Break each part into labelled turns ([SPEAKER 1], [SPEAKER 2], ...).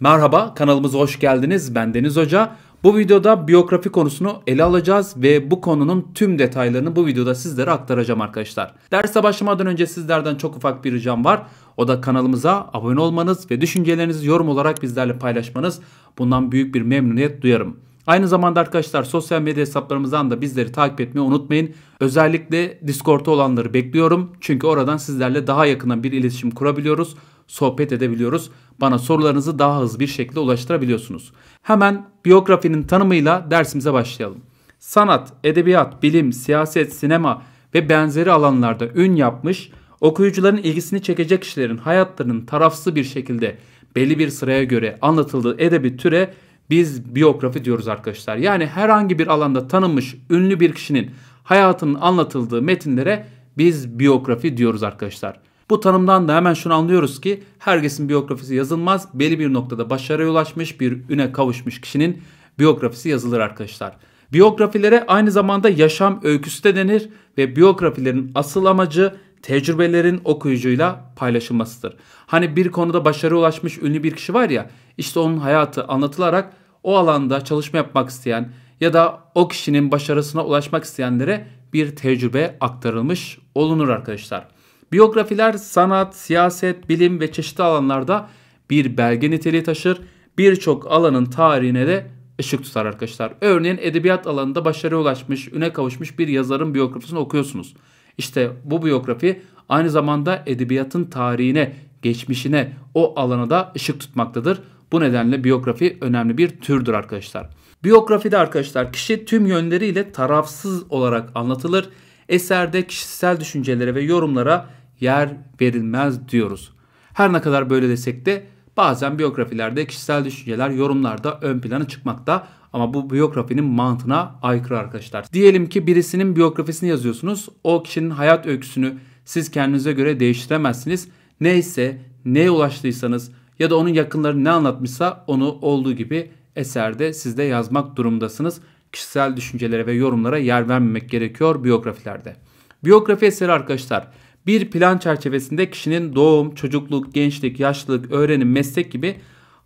[SPEAKER 1] Merhaba, kanalımıza hoş geldiniz. Ben Deniz Hoca. Bu videoda biyografi konusunu ele alacağız ve bu konunun tüm detaylarını bu videoda sizlere aktaracağım arkadaşlar. Derse başlamadan önce sizlerden çok ufak bir ricam var. O da kanalımıza abone olmanız ve düşüncelerinizi yorum olarak bizlerle paylaşmanız. Bundan büyük bir memnuniyet duyarım. Aynı zamanda arkadaşlar sosyal medya hesaplarımızdan da bizleri takip etmeyi unutmayın. Özellikle Discord'ta olanları bekliyorum. Çünkü oradan sizlerle daha yakından bir iletişim kurabiliyoruz, sohbet edebiliyoruz. Bana sorularınızı daha hızlı bir şekilde ulaştırabiliyorsunuz. Hemen biyografinin tanımıyla dersimize başlayalım. Sanat, edebiyat, bilim, siyaset, sinema ve benzeri alanlarda ün yapmış, okuyucuların ilgisini çekecek kişilerin hayatlarının tarafsız bir şekilde belli bir sıraya göre anlatıldığı edebi türe biz biyografi diyoruz arkadaşlar. Yani herhangi bir alanda tanınmış ünlü bir kişinin hayatının anlatıldığı metinlere biz biyografi diyoruz arkadaşlar. Bu tanımdan da hemen şunu anlıyoruz ki herkesin biyografisi yazılmaz. Belli bir noktada başarıya ulaşmış bir üne kavuşmuş kişinin biyografisi yazılır arkadaşlar. Biyografilere aynı zamanda yaşam öyküsü de denir ve biyografilerin asıl amacı tecrübelerin okuyucuyla paylaşılmasıdır. Hani bir konuda başarı ulaşmış ünlü bir kişi var ya, işte onun hayatı anlatılarak o alanda çalışma yapmak isteyen ya da o kişinin başarısına ulaşmak isteyenlere bir tecrübe aktarılmış olunur arkadaşlar. Biyografiler sanat, siyaset, bilim ve çeşitli alanlarda bir belge niteliği taşır. Birçok alanın tarihine de ışık tutar arkadaşlar. Örneğin edebiyat alanında başarıya ulaşmış, üne kavuşmuş bir yazarın biyografisini okuyorsunuz. İşte bu biyografi aynı zamanda edebiyatın tarihine, geçmişine, o alana da ışık tutmaktadır. Bu nedenle biyografi önemli bir türdür arkadaşlar. Biyografide arkadaşlar kişi tüm yönleriyle tarafsız olarak anlatılır. Eserde kişisel düşüncelere ve yorumlara yer verilmez diyoruz. Her ne kadar böyle desek de bazen biyografilerde kişisel düşünceler yorumlarda ön plana çıkmakta. Ama bu biyografinin mantığına aykırı arkadaşlar. Diyelim ki birisinin biyografisini yazıyorsunuz. O kişinin hayat öyküsünü siz kendinize göre değiştiremezsiniz. Neyse, neye ulaştıysanız ya da onun yakınları ne anlatmışsa onu olduğu gibi eserde sizde yazmak durumdasınız. Kişisel düşüncelere ve yorumlara yer vermemek gerekiyor biyografilerde. Biyografi eseri arkadaşlar bir plan çerçevesinde kişinin doğum, çocukluk, gençlik, yaşlılık, öğrenim, meslek gibi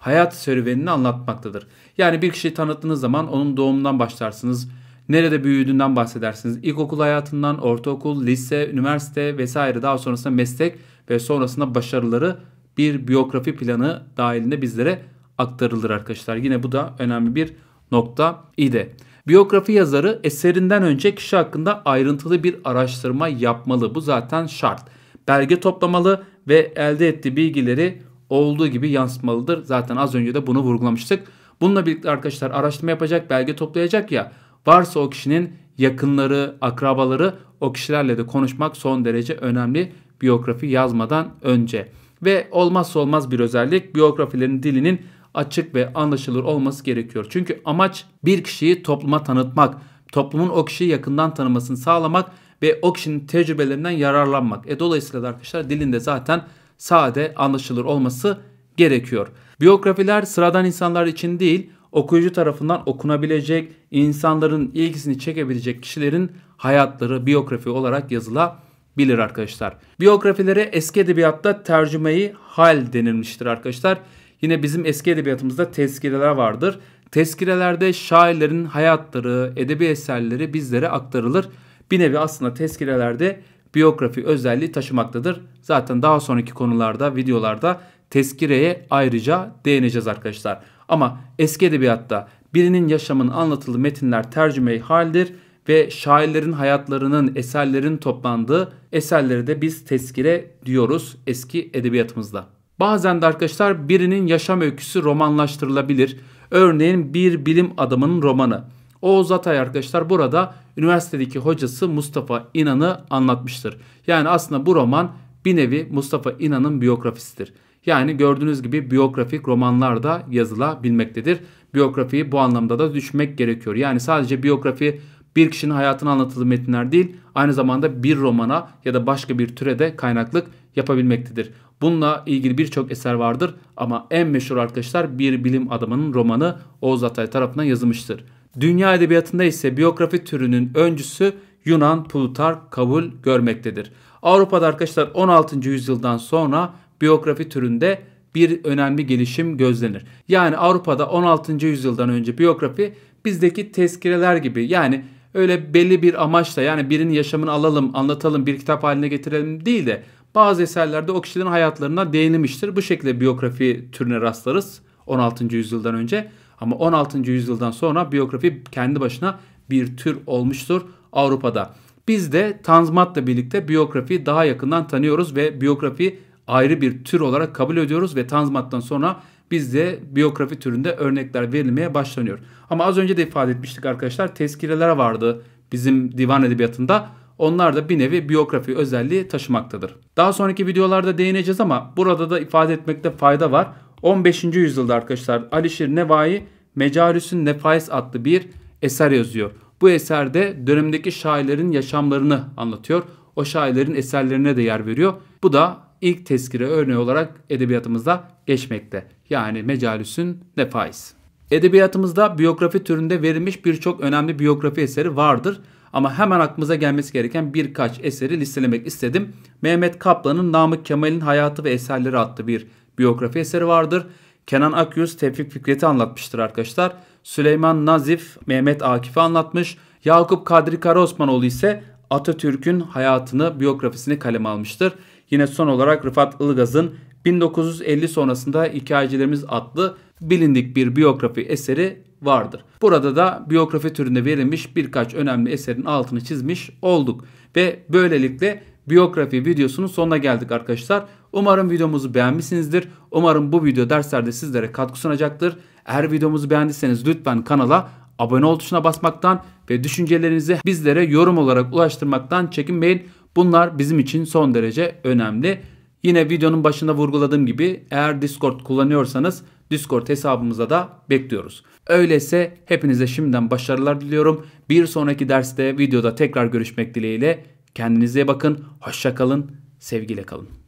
[SPEAKER 1] hayat serüvenini anlatmaktadır. Yani bir kişiyi tanıttığınız zaman onun doğumundan başlarsınız. Nerede büyüdüğünden bahsedersiniz. İlkokul hayatından, ortaokul, lise, üniversite vesaire daha sonrasında meslek ve sonrasında başarıları bir biyografi planı dahilinde bizlere aktarılır arkadaşlar. Yine bu da önemli bir nokta idi. Biyografi yazarı eserinden önce kişi hakkında ayrıntılı bir araştırma yapmalı. Bu zaten şart. Belge toplamalı ve elde ettiği bilgileri olduğu gibi yansıtmalıdır. Zaten az önce de bunu vurgulamıştık. Bununla birlikte arkadaşlar araştırma yapacak, belge toplayacak ya. Varsa o kişinin yakınları, akrabaları o kişilerle de konuşmak son derece önemli biyografi yazmadan önce. Ve olmazsa olmaz bir özellik biyografilerin dilinin açık ve anlaşılır olması gerekiyor. Çünkü amaç bir kişiyi topluma tanıtmak, toplumun o kişiyi yakından tanımasını sağlamak ve o kişinin tecrübelerinden yararlanmak. E dolayısıyla da arkadaşlar dilinde zaten sade, anlaşılır olması gerekiyor. Biyografiler sıradan insanlar için değil, okuyucu tarafından okunabilecek, insanların ilgisini çekebilecek kişilerin hayatları biyografi olarak yazılabilir arkadaşlar. Biyografilere eski edebiyatta tercümeyi hal denilmiştir arkadaşlar. Yine bizim eski edebiyatımızda tezkireler vardır. Tezkirelerde şairlerin hayatları, edebi eserleri bizlere aktarılır. Bir nevi aslında tezkirelerde biyografi özelliği taşımaktadır. Zaten daha sonraki konularda, videolarda tezkireye ayrıca değineceğiz arkadaşlar. Ama eski edebiyatta birinin yaşamının anlatılı metinler tercüme haldir ve şairlerin hayatlarının, eserlerin toplandığı eserleri de biz tezkire diyoruz eski edebiyatımızda. Bazen de arkadaşlar birinin yaşam öyküsü romanlaştırılabilir. Örneğin bir bilim adamının romanı. Oğuz Atay arkadaşlar burada üniversitedeki hocası Mustafa İnan'ı anlatmıştır. Yani aslında bu roman bir nevi Mustafa İnan'ın biyografisidir. Yani gördüğünüz gibi biyografik romanlar da yazılabilmektedir. Biyografiyi bu anlamda da düşmek gerekiyor. Yani sadece biyografi bir kişinin hayatını anlatıldığı metinler değil, aynı zamanda bir romana ya da başka bir türe de kaynaklık yapabilmektedir. Bununla ilgili birçok eser vardır ama en meşhur arkadaşlar bir bilim adamının romanı Oğuz Atay tarafından yazılmıştır. Dünya edebiyatında ise biyografi türünün öncüsü Yunan Plutark kabul görmektedir. Avrupa'da arkadaşlar 16. yüzyıldan sonra biyografi türünde bir önemli gelişim gözlenir. Yani Avrupa'da 16. yüzyıldan önce biyografi bizdeki tezkireler gibi yani öyle belli bir amaçla yani birinin yaşamını alalım, anlatalım, bir kitap haline getirelim değil de bazı eserlerde o kişilerin hayatlarına değinilmiştir. Bu şekilde biyografi türüne rastlarız 16. yüzyıldan önce. Ama 16. yüzyıldan sonra biyografi kendi başına bir tür olmuştur Avrupa'da. Biz de Tanzmat'la birlikte biyografiyi daha yakından tanıyoruz ve biyografi ayrı bir tür olarak kabul ediyoruz ve Tanzmat'tan sonra bizde biyografi türünde örnekler verilmeye başlanıyor. Ama az önce de ifade etmiştik arkadaşlar tezkireler vardı bizim divan edebiyatında. Onlar da bir nevi biyografi özelliği taşımaktadır. Daha sonraki videolarda değineceğiz ama burada da ifade etmekte fayda var. 15. yüzyılda arkadaşlar Alişir Nevai Mecarüs'ün Nefais adlı bir eser yazıyor. Bu eserde dönemdeki şairlerin yaşamlarını anlatıyor. O şairlerin eserlerine de yer veriyor. Bu da ilk tezkire örneği olarak edebiyatımızda geçmekte. Yani Mecalüs'ün Nefais. Edebiyatımızda biyografi türünde verilmiş birçok önemli biyografi eseri vardır. Ama hemen aklımıza gelmesi gereken birkaç eseri listelemek istedim. Mehmet Kaplan'ın Namık Kemal'in Hayatı ve Eserleri adlı bir biyografi eseri vardır. Kenan Akyüz Tevfik Fikret'i anlatmıştır arkadaşlar. Süleyman Nazif Mehmet Akif'i anlatmış. Yakup Kadri Karaosmanoğlu ise Atatürk'ün hayatını, biyografisini kaleme almıştır. Yine son olarak Rıfat Ilgaz'ın 1950 sonrasında Hikayecilerimiz adlı bilindik bir biyografi eseri vardır. Burada da biyografi türünde verilmiş birkaç önemli eserin altını çizmiş olduk ve böylelikle biyografi videosunun sonuna geldik arkadaşlar. Umarım videomuzu beğenmişsinizdir. Umarım bu video derslerde sizlere katkı sunacaktır. Eğer videomuzu beğendiyseniz lütfen kanala abone ol tuşuna basmaktan ve düşüncelerinizi bizlere yorum olarak ulaştırmaktan çekinmeyin. Bunlar bizim için son derece önemli. Yine videonun başında vurguladığım gibi eğer Discord kullanıyorsanız Discord hesabımıza da bekliyoruz. Öyleyse hepinize şimdiden başarılar diliyorum. Bir sonraki derste videoda tekrar görüşmek dileğiyle. Kendinize bakın, hoşça kalın, sevgiyle kalın.